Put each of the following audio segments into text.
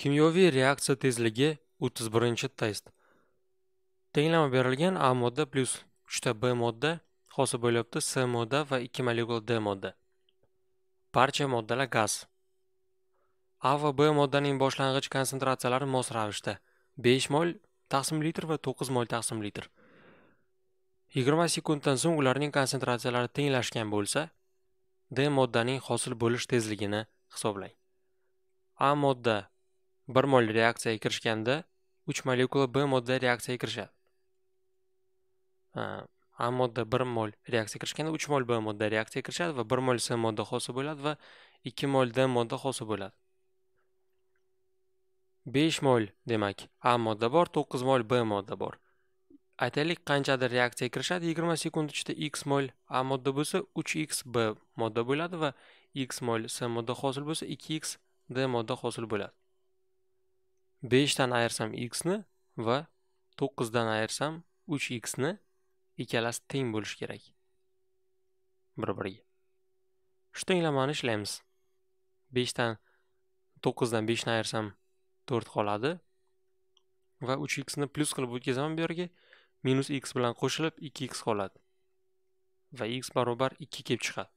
kimyoviy reaksiya tezligi 31 test tenglama berilgan a modda plyus 3ta b modda hosil bo'lyapti s modda va 2 molekula d modda barcha moddalar gaz a va b moddaning boshlang'ich konsentratsiyalari mos ravishda 5 mol taqsim litr va 9 mol taqsim litr 20 sekunddan so'ng ularning konsentratsiyalari tenglashgan bo'lsa d moddaning hosil bo'lish tezligini hisoblang a modda 1 mol reaksiyaga kirishganda 3 molekula b modda reaksiyaga kirishadi a modda 1 mol reaksiyaga kirishganda 3 mol b modda reaksiyaga kirishadi va 1 mol s modda hosil bo'ladi va 2 mol d modda hosil bo'ladi 5 mol demak a modda bor 9 mol b modda bor aytaylik qanchadir reaksiyaga kirishadi 20 sekund ichida x mol a modda bo'lsa 3x b modda bo'ladi va x mol s modda hosil bo'lsa 2x d modda hosil bo'ladi 5 dan ayirsam x ni va 9 dan ayirsam 3x ni ikkalasi teng bo'lishi kerak. Bir-biriga. Shu tenglamani ishlaymiz. 5 dan 9 dan 5 ni ayirsam 4 qoladi va 3x ni plus qilib o'tkazaman bu yerga minus x bilan qo'shilib 2x qoladi. Va x barobar 2 kelib chiqadi.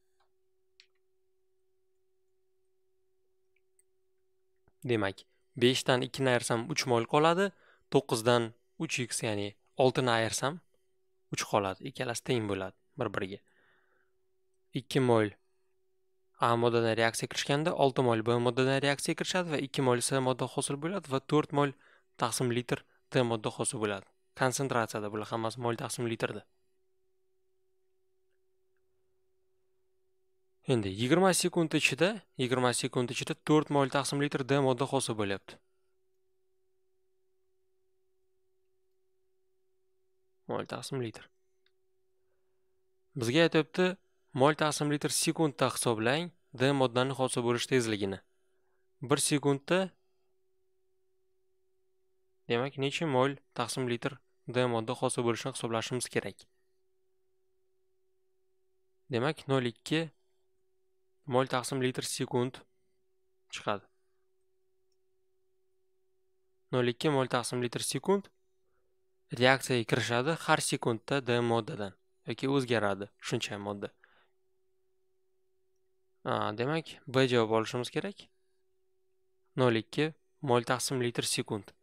Demak, 5 dan 2 ni ayirsam 3 mol qoladi 9 dan 3x ya'ni 6 ni ayirsam 3 qoladi ikkalasi teng bo'ladi bir biriga 2 mol a moddadan reaksiya kirishganda 6 mol b moddadan reaksiya kirishadi va 2 mol C modda hosil bo'ladi va 4 mol taqsim litr d modda hosil bo'ladi konsentratsiyada bular hammasi mol taqsim litrda Endi 20 sekund ichida 20 sekund ichida 4 mol taqsim litr D modda hosil bo'lyapti. Mol taqsim litr. Bizga aytibdi, mol taqsim litr sekundda hisoblang D moddaning hosil bo'lish tezligini. 1 sekundda Demak, necha mol taqsim litr D modda hosil bo'lishini hisoblashimiz kerak. Demak, 0.2 mol taqsim litr sekund chiqadi 02 mol taqsim litr sekund reaksiyaga kirishadi har sekundda d moddadan yoki o'zgaradi shuncha modda demak b javob olishimiz kerak 02 mol taqsim litr sekund